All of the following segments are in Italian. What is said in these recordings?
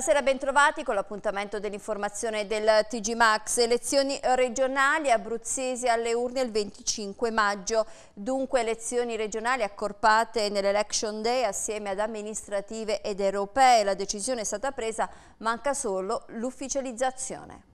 Buonasera, bentrovati con l'appuntamento dell'informazione del TG Max. Elezioni regionali abruzzesi alle urne il 25 maggio. Dunque elezioni regionali accorpate nell'Election Day assieme ad amministrative ed europee. La decisione è stata presa, manca solo l'ufficializzazione.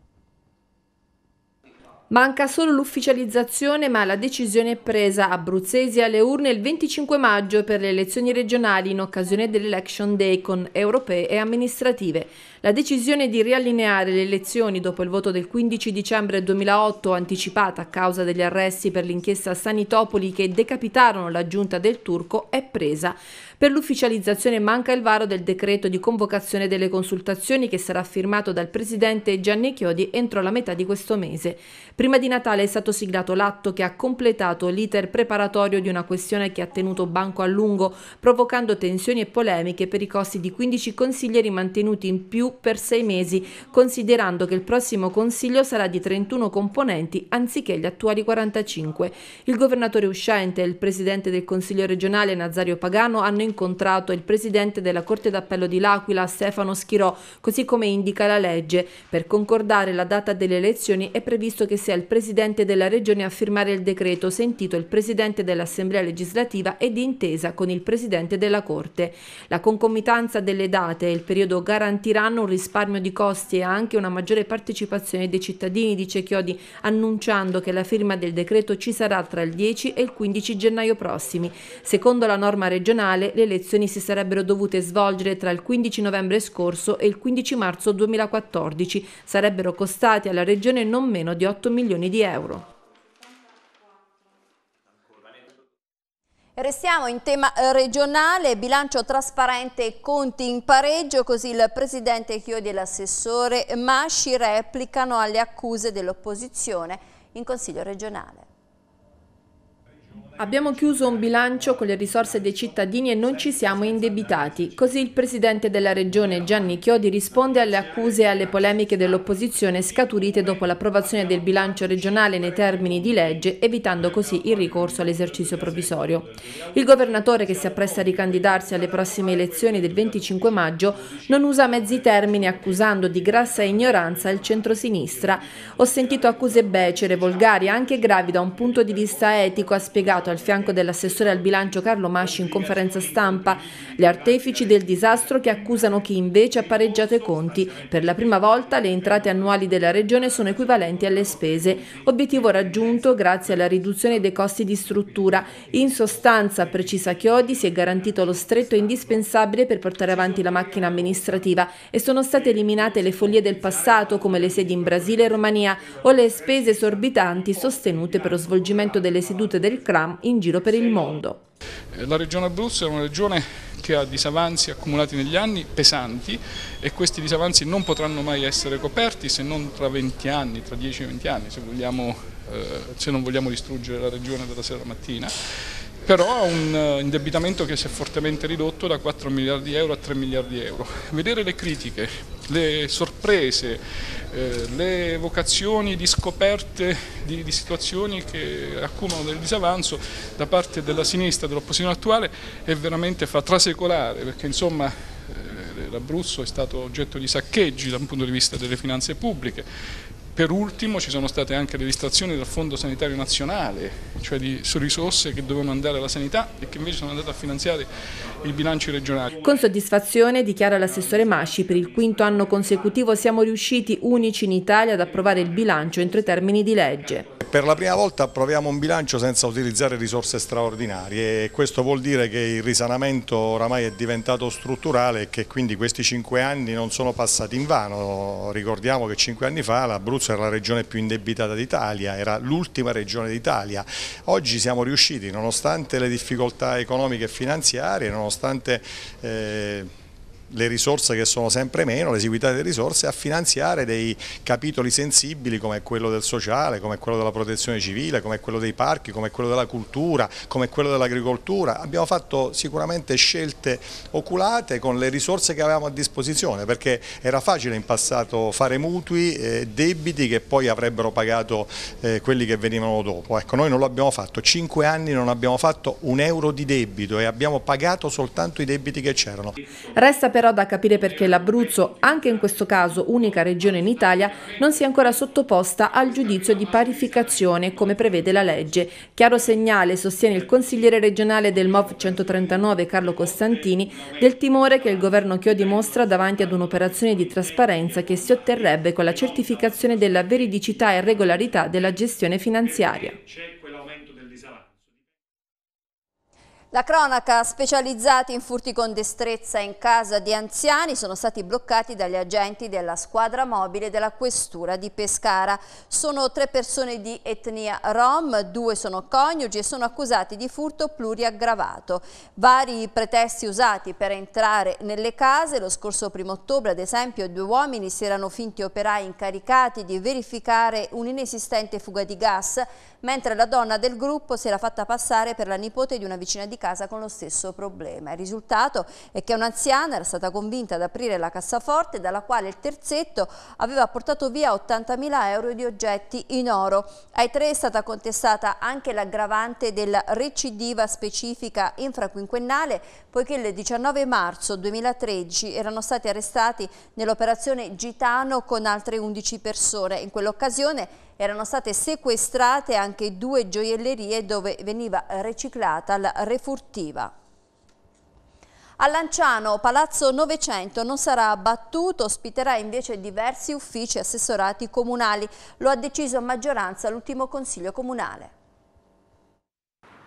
Manca solo l'ufficializzazione, ma la decisione è presa abruzzesi alle urne il 25 maggio per le elezioni regionali in occasione dell'Election Day con europee e amministrative. La decisione di riallineare le elezioni dopo il voto del 15 dicembre 2008, anticipata a causa degli arresti per l'inchiesta Sanitopoli che decapitarono la giunta del Turco, è presa. Per l'ufficializzazione manca il varo del decreto di convocazione delle consultazioni che sarà firmato dal presidente Gianni Chiodi entro la metà di questo mese. Prima di Natale è stato siglato l'atto che ha completato l'iter preparatorio di una questione che ha tenuto banco a lungo, provocando tensioni e polemiche per i costi di 15 consiglieri mantenuti in più per sei mesi, considerando che il prossimo consiglio sarà di 31 componenti anziché gli attuali 45. Il governatore uscente e il presidente del Consiglio regionale Nazario Pagano hanno in incontrato il presidente della Corte d'Appello di L'Aquila, Stefano Schirò, così come indica la legge. Per concordare la data delle elezioni è previsto che sia il presidente della Regione a firmare il decreto, sentito il presidente dell'Assemblea legislativa e di intesa con il presidente della Corte. La concomitanza delle date e il periodo garantiranno un risparmio di costi e anche una maggiore partecipazione dei cittadini, dice Chiodi, annunciando che la firma del decreto ci sarà tra il 10 e il 15 gennaio prossimi. Secondo la norma regionale, le elezioni si sarebbero dovute svolgere tra il 15 novembre scorso e il 15 marzo 2014, sarebbero costati alla Regione non meno di 8 milioni di euro. Restiamo in tema eh, regionale, bilancio trasparente e conti in pareggio, così il Presidente Chiodi e l'assessore Masci replicano alle accuse dell'opposizione in Consiglio regionale. Abbiamo chiuso un bilancio con le risorse dei cittadini e non ci siamo indebitati. Così il presidente della regione Gianni Chiodi risponde alle accuse e alle polemiche dell'opposizione scaturite dopo l'approvazione del bilancio regionale nei termini di legge, evitando così il ricorso all'esercizio provvisorio. Il governatore che si appresta a ricandidarsi alle prossime elezioni del 25 maggio non usa mezzi termini accusando di grassa ignoranza il centrosinistra. Ho sentito accuse becere, volgari, anche gravi da un punto di vista etico, ha spiegato spiegato al fianco dell'assessore al bilancio Carlo Masci in conferenza stampa, gli artefici del disastro che accusano chi invece ha pareggiato i conti. Per la prima volta le entrate annuali della Regione sono equivalenti alle spese, obiettivo raggiunto grazie alla riduzione dei costi di struttura. In sostanza, precisa Chiodi, si è garantito lo stretto indispensabile per portare avanti la macchina amministrativa e sono state eliminate le follie del passato come le sedi in Brasile e Romania o le spese esorbitanti sostenute per lo svolgimento delle sedute del CRAM in giro per il mondo. Eh, la regione Abruzzo è una regione che ha disavanzi accumulati negli anni pesanti e questi disavanzi non potranno mai essere coperti se non tra 20 anni, tra 10-20 anni se, vogliamo, eh, se non vogliamo distruggere la regione dalla sera alla mattina però ha un eh, indebitamento che si è fortemente ridotto da 4 miliardi di euro a 3 miliardi di euro. Vedere le critiche, le sorprese, eh, le vocazioni di scoperte di, di situazioni che accumulano del disavanzo da parte della sinistra, dell'opposizione attuale, è veramente fa trasecolare, perché insomma eh, l'Abruzzo è stato oggetto di saccheggi dal punto di vista delle finanze pubbliche, per ultimo ci sono state anche le distrazioni dal Fondo Sanitario Nazionale, cioè di, su risorse che dovevano andare alla sanità e che invece sono andate a finanziare i bilanci regionali. Con soddisfazione dichiara l'assessore Masci, per il quinto anno consecutivo siamo riusciti unici in Italia ad approvare il bilancio entro i termini di legge. Per la prima volta approviamo un bilancio senza utilizzare risorse straordinarie e questo vuol dire che il risanamento oramai è diventato strutturale e che quindi questi cinque anni non sono passati in vano. Ricordiamo che cinque anni fa l'Abruzzo era la regione più indebitata d'Italia, era l'ultima regione d'Italia. Oggi siamo riusciti, nonostante le difficoltà economiche e finanziarie, nonostante... Eh, le risorse che sono sempre meno, l'esiguità delle risorse, a finanziare dei capitoli sensibili come quello del sociale, come quello della protezione civile, come quello dei parchi, come quello della cultura, come quello dell'agricoltura. Abbiamo fatto sicuramente scelte oculate con le risorse che avevamo a disposizione perché era facile in passato fare mutui, eh, debiti che poi avrebbero pagato eh, quelli che venivano dopo. Ecco, noi non lo abbiamo fatto, cinque anni non abbiamo fatto un euro di debito e abbiamo pagato soltanto i debiti che c'erano. Resta per però da capire perché l'Abruzzo, anche in questo caso unica regione in Italia, non sia ancora sottoposta al giudizio di parificazione come prevede la legge. Chiaro segnale, sostiene il consigliere regionale del MOV 139 Carlo Costantini, del timore che il governo Chiodi mostra davanti ad un'operazione di trasparenza che si otterrebbe con la certificazione della veridicità e regolarità della gestione finanziaria. La cronaca specializzati in furti con destrezza in casa di anziani sono stati bloccati dagli agenti della squadra mobile della questura di Pescara. Sono tre persone di etnia rom, due sono coniugi e sono accusati di furto pluriaggravato. Vari pretesti usati per entrare nelle case, lo scorso primo ottobre ad esempio due uomini si erano finti operai incaricati di verificare un'inesistente fuga di gas, mentre la donna del gruppo si era fatta passare per la nipote di una vicina di casa casa con lo stesso problema. Il risultato è che un'anziana era stata convinta ad aprire la cassaforte dalla quale il terzetto aveva portato via 80.000 euro di oggetti in oro. Ai tre è stata contestata anche l'aggravante della recidiva specifica infraquinquennale poiché il 19 marzo 2013 erano stati arrestati nell'operazione Gitano con altre 11 persone. In quell'occasione erano state sequestrate anche due gioiellerie dove veniva riciclata la refugio furtiva. A Lanciano, Palazzo 900 non sarà abbattuto, ospiterà invece diversi uffici assessorati comunali. Lo ha deciso a maggioranza l'ultimo Consiglio Comunale.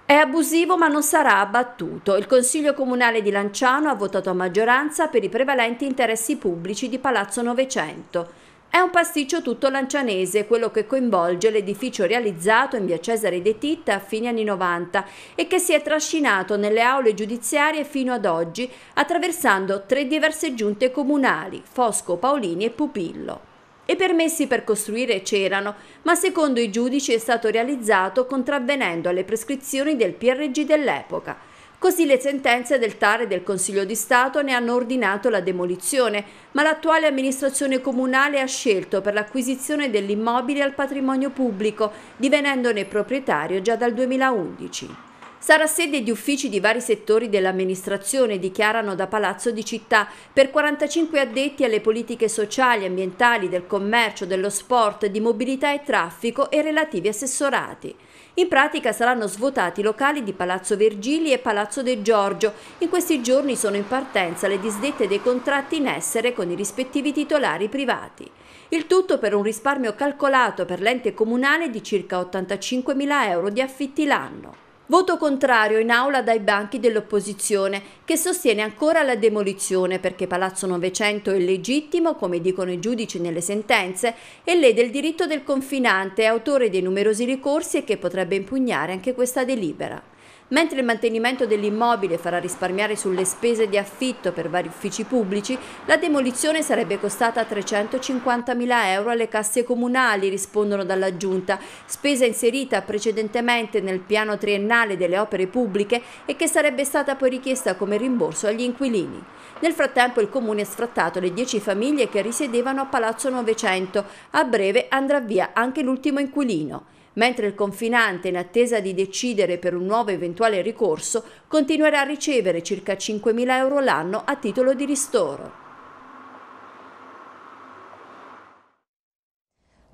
È abusivo ma non sarà abbattuto. Il Consiglio Comunale di Lanciano ha votato a maggioranza per i prevalenti interessi pubblici di Palazzo Novecento. È un pasticcio tutto lancianese, quello che coinvolge l'edificio realizzato in via Cesare De Titta a fine anni 90 e che si è trascinato nelle aule giudiziarie fino ad oggi, attraversando tre diverse giunte comunali, Fosco, Paolini e Pupillo. I permessi per costruire c'erano, ma secondo i giudici è stato realizzato contravvenendo alle prescrizioni del PRG dell'epoca. Così le sentenze del TAR e del Consiglio di Stato ne hanno ordinato la demolizione, ma l'attuale amministrazione comunale ha scelto per l'acquisizione dell'immobile al patrimonio pubblico, divenendone proprietario già dal 2011 sarà sede di uffici di vari settori dell'amministrazione, dichiarano da Palazzo di Città, per 45 addetti alle politiche sociali, ambientali, del commercio, dello sport, di mobilità e traffico e relativi assessorati. In pratica saranno svuotati i locali di Palazzo Vergili e Palazzo De Giorgio. In questi giorni sono in partenza le disdette dei contratti in essere con i rispettivi titolari privati. Il tutto per un risparmio calcolato per l'ente comunale di circa 85.000 euro di affitti l'anno. Voto contrario in aula dai banchi dell'opposizione, che sostiene ancora la demolizione perché Palazzo Novecento è illegittimo, come dicono i giudici nelle sentenze, e lede il diritto del confinante, autore dei numerosi ricorsi e che potrebbe impugnare anche questa delibera. Mentre il mantenimento dell'immobile farà risparmiare sulle spese di affitto per vari uffici pubblici, la demolizione sarebbe costata 350.000 euro alle casse comunali, rispondono dalla Giunta, spesa inserita precedentemente nel piano triennale delle opere pubbliche e che sarebbe stata poi richiesta come rimborso agli inquilini. Nel frattempo il Comune ha sfrattato le 10 famiglie che risiedevano a Palazzo 900. A breve andrà via anche l'ultimo inquilino mentre il confinante, in attesa di decidere per un nuovo eventuale ricorso, continuerà a ricevere circa 5.000 euro l'anno a titolo di ristoro.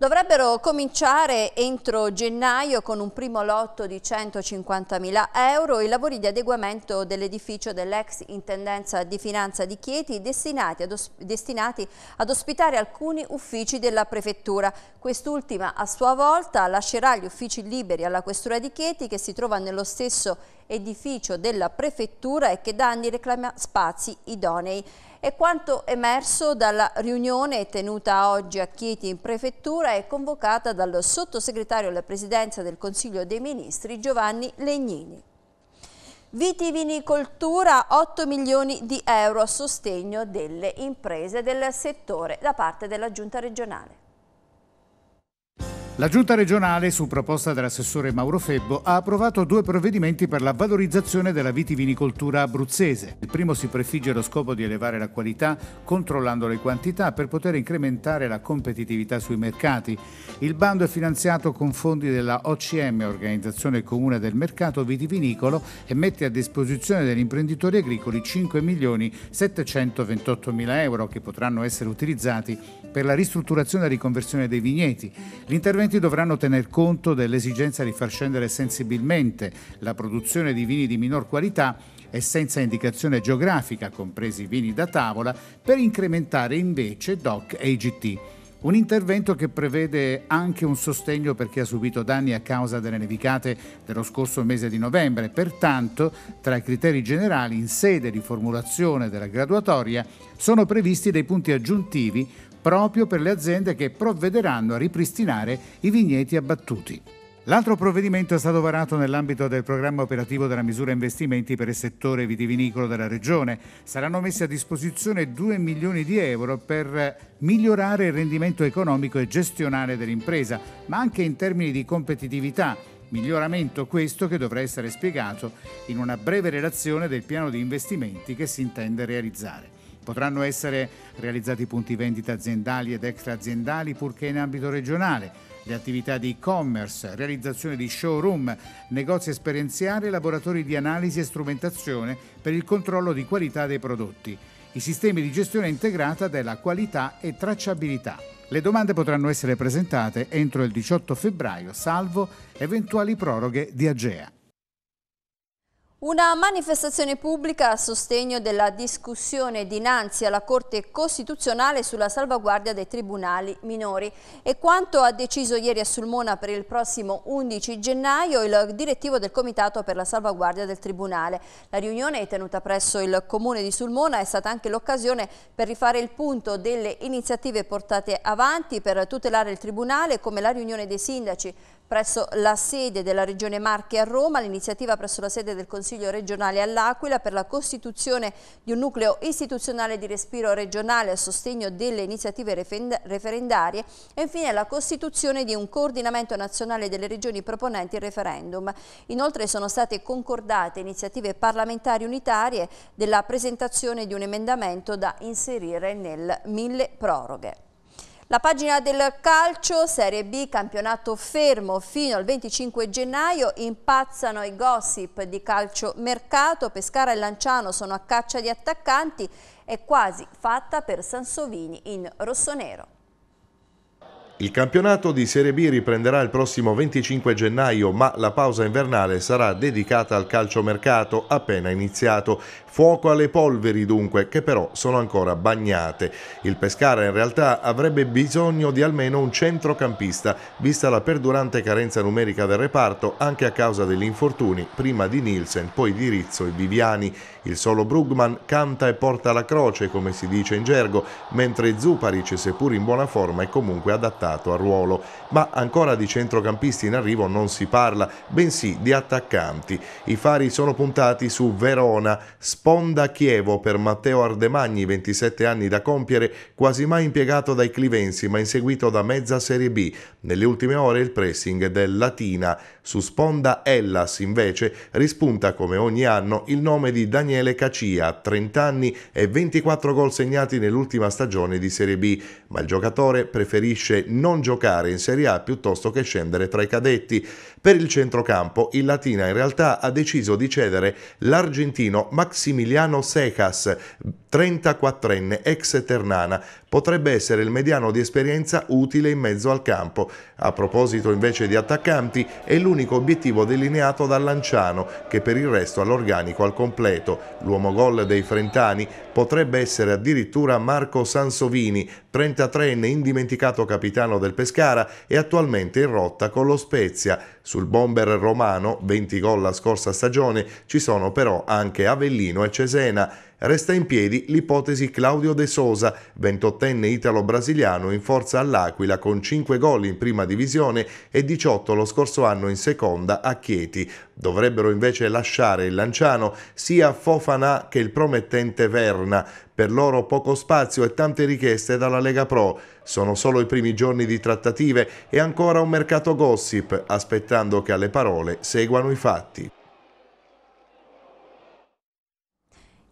dovrebbero cominciare entro gennaio con un primo lotto di 150.000 euro i lavori di adeguamento dell'edificio dell'ex Intendenza di Finanza di Chieti destinati ad, destinati ad ospitare alcuni uffici della Prefettura. Quest'ultima a sua volta lascerà gli uffici liberi alla Questura di Chieti che si trova nello stesso edificio della Prefettura e che da anni reclama spazi idonei è quanto emerso dalla riunione tenuta oggi a Chieti in prefettura e convocata dal sottosegretario alla presidenza del Consiglio dei Ministri Giovanni Legnini. Vitivinicoltura 8 milioni di euro a sostegno delle imprese del settore da parte della giunta regionale. La Giunta regionale, su proposta dell'assessore Mauro Febbo, ha approvato due provvedimenti per la valorizzazione della vitivinicoltura abruzzese. Il primo si prefigge lo scopo di elevare la qualità controllando le quantità per poter incrementare la competitività sui mercati. Il bando è finanziato con fondi della OCM, Organizzazione Comune del Mercato Vitivinicolo, e mette a disposizione degli imprenditori agricoli 5 milioni 728 mila euro che potranno essere utilizzati per la ristrutturazione e riconversione dei vigneti. Gli interventi dovranno tener conto dell'esigenza di far scendere sensibilmente la produzione di vini di minor qualità e senza indicazione geografica, compresi i vini da tavola, per incrementare invece DOC e IGT. Un intervento che prevede anche un sostegno per chi ha subito danni a causa delle nevicate dello scorso mese di novembre. Pertanto, tra i criteri generali in sede di formulazione della graduatoria sono previsti dei punti aggiuntivi proprio per le aziende che provvederanno a ripristinare i vigneti abbattuti. L'altro provvedimento è stato varato nell'ambito del programma operativo della misura investimenti per il settore vitivinicolo della Regione. Saranno messi a disposizione 2 milioni di euro per migliorare il rendimento economico e gestionale dell'impresa, ma anche in termini di competitività. Miglioramento questo che dovrà essere spiegato in una breve relazione del piano di investimenti che si intende realizzare. Potranno essere realizzati punti vendita aziendali ed extra-aziendali purché in ambito regionale, le attività di e-commerce, realizzazione di showroom, negozi esperienziali e laboratori di analisi e strumentazione per il controllo di qualità dei prodotti, i sistemi di gestione integrata della qualità e tracciabilità. Le domande potranno essere presentate entro il 18 febbraio, salvo eventuali proroghe di AGEA. Una manifestazione pubblica a sostegno della discussione dinanzi alla Corte Costituzionale sulla salvaguardia dei tribunali minori. E quanto ha deciso ieri a Sulmona per il prossimo 11 gennaio il direttivo del Comitato per la salvaguardia del Tribunale. La riunione è tenuta presso il Comune di Sulmona è stata anche l'occasione per rifare il punto delle iniziative portate avanti per tutelare il Tribunale come la riunione dei sindaci presso la sede della Regione Marche a Roma, l'iniziativa presso la sede del Consiglio regionale all'Aquila per la costituzione di un nucleo istituzionale di respiro regionale a sostegno delle iniziative referendarie e infine la costituzione di un coordinamento nazionale delle regioni proponenti il referendum. Inoltre sono state concordate iniziative parlamentari unitarie della presentazione di un emendamento da inserire nel mille proroghe. La pagina del calcio, Serie B, campionato fermo fino al 25 gennaio, impazzano i gossip di calcio mercato, Pescara e Lanciano sono a caccia di attaccanti, è quasi fatta per Sansovini in rossonero. Il campionato di Serie B riprenderà il prossimo 25 gennaio, ma la pausa invernale sarà dedicata al calciomercato appena iniziato. Fuoco alle polveri dunque, che però sono ancora bagnate. Il Pescara in realtà avrebbe bisogno di almeno un centrocampista, vista la perdurante carenza numerica del reparto anche a causa degli infortuni, prima di Nielsen, poi di Rizzo e Viviani. Il solo Brugman canta e porta la croce, come si dice in gergo, mentre Zuparic, seppur in buona forma, è comunque adattato al ruolo. Ma ancora di centrocampisti in arrivo non si parla, bensì di attaccanti. I fari sono puntati su Verona, sponda Chievo per Matteo Ardemagni, 27 anni da compiere, quasi mai impiegato dai clivensi ma inseguito da mezza Serie B. Nelle ultime ore il pressing del Latina. Su sponda Hellas, invece, rispunta come ogni anno il nome di Daniele Cacia, 30 anni e 24 gol segnati nell'ultima stagione di Serie B, ma il giocatore preferisce non giocare in Serie A piuttosto che scendere tra i cadetti. Per il centrocampo, il Latina in realtà ha deciso di cedere l'argentino Maximiliano Secas, 34enne ex Ternana, potrebbe essere il mediano di esperienza utile in mezzo al campo. A proposito invece di attaccanti, è l'unico obiettivo delineato da Lanciano, che per il resto ha l'organico al completo. L'uomo gol dei Frentani potrebbe essere addirittura Marco Sansovini, 33enne indimenticato capitano del Pescara e attualmente in rotta con lo Spezia. Sul bomber romano, 20 gol la scorsa stagione, ci sono però anche Avellino e Cesena. Resta in piedi l'ipotesi Claudio De Sosa, 28enne italo-brasiliano in forza all'Aquila con 5 gol in prima divisione e 18 lo scorso anno in seconda a Chieti. Dovrebbero invece lasciare il Lanciano sia Fofana che il promettente Verna. Per loro poco spazio e tante richieste dalla Lega Pro. Sono solo i primi giorni di trattative e ancora un mercato gossip, aspettando che alle parole seguano i fatti.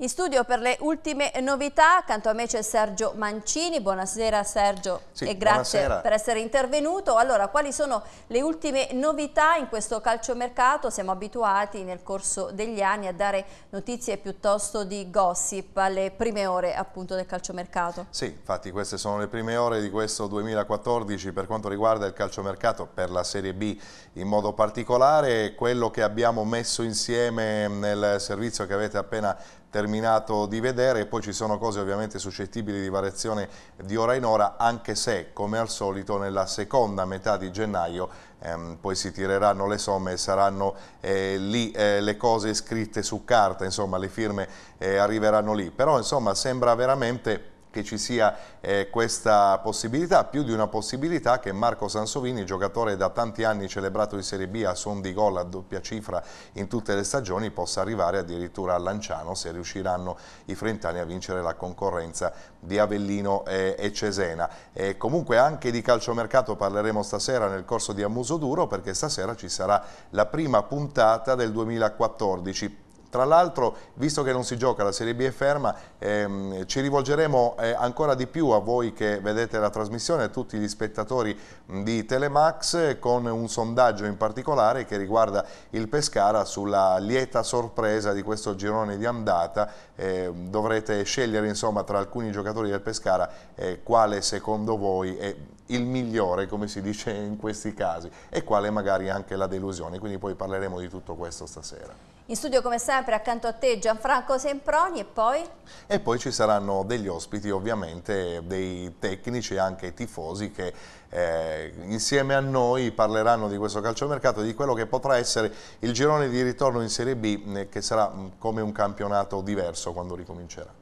In studio per le ultime novità, accanto a me c'è Sergio Mancini. Buonasera Sergio sì, e grazie buonasera. per essere intervenuto. Allora, quali sono le ultime novità in questo calciomercato? Siamo abituati nel corso degli anni a dare notizie piuttosto di gossip alle prime ore appunto del calciomercato. Sì, infatti queste sono le prime ore di questo 2014 per quanto riguarda il calciomercato per la Serie B in modo particolare. Quello che abbiamo messo insieme nel servizio che avete appena terminato di vedere e poi ci sono cose ovviamente suscettibili di variazione di ora in ora anche se come al solito nella seconda metà di gennaio ehm, poi si tireranno le somme e saranno eh, lì eh, le cose scritte su carta, insomma le firme eh, arriveranno lì, però insomma sembra veramente che ci sia eh, questa possibilità, più di una possibilità che Marco Sansovini, giocatore da tanti anni celebrato in Serie B a son di gol a doppia cifra in tutte le stagioni, possa arrivare addirittura a Lanciano se riusciranno i frentani a vincere la concorrenza di Avellino eh, e Cesena. E comunque anche di calciomercato parleremo stasera nel corso di Amuso Duro perché stasera ci sarà la prima puntata del 2014 tra l'altro, visto che non si gioca, la Serie B è ferma, ehm, ci rivolgeremo eh, ancora di più a voi che vedete la trasmissione, a tutti gli spettatori di Telemax, con un sondaggio in particolare che riguarda il Pescara sulla lieta sorpresa di questo girone di andata. Eh, dovrete scegliere insomma, tra alcuni giocatori del Pescara eh, quale secondo voi è il migliore, come si dice in questi casi, e quale magari anche la delusione. Quindi poi parleremo di tutto questo stasera. In studio come sempre accanto a te Gianfranco Semproni e poi? E poi ci saranno degli ospiti ovviamente, dei tecnici e anche tifosi che eh, insieme a noi parleranno di questo calciomercato e di quello che potrà essere il girone di ritorno in Serie B mm, eh, che sarà mm, come un campionato diverso quando ricomincerà.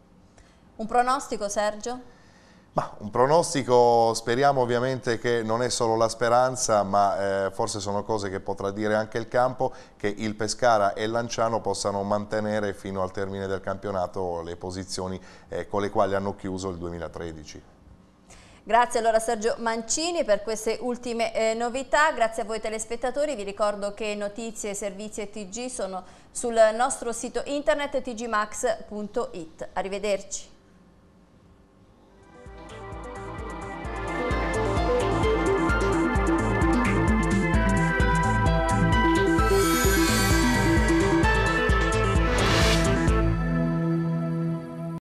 Un pronostico Sergio? Ma un pronostico speriamo ovviamente che non è solo la speranza, ma eh, forse sono cose che potrà dire anche il campo, che il Pescara e il Lanciano possano mantenere fino al termine del campionato le posizioni eh, con le quali hanno chiuso il 2013. Grazie allora Sergio Mancini per queste ultime eh, novità, grazie a voi telespettatori, vi ricordo che notizie, servizi e TG sono sul nostro sito internet tgmax.it. Arrivederci.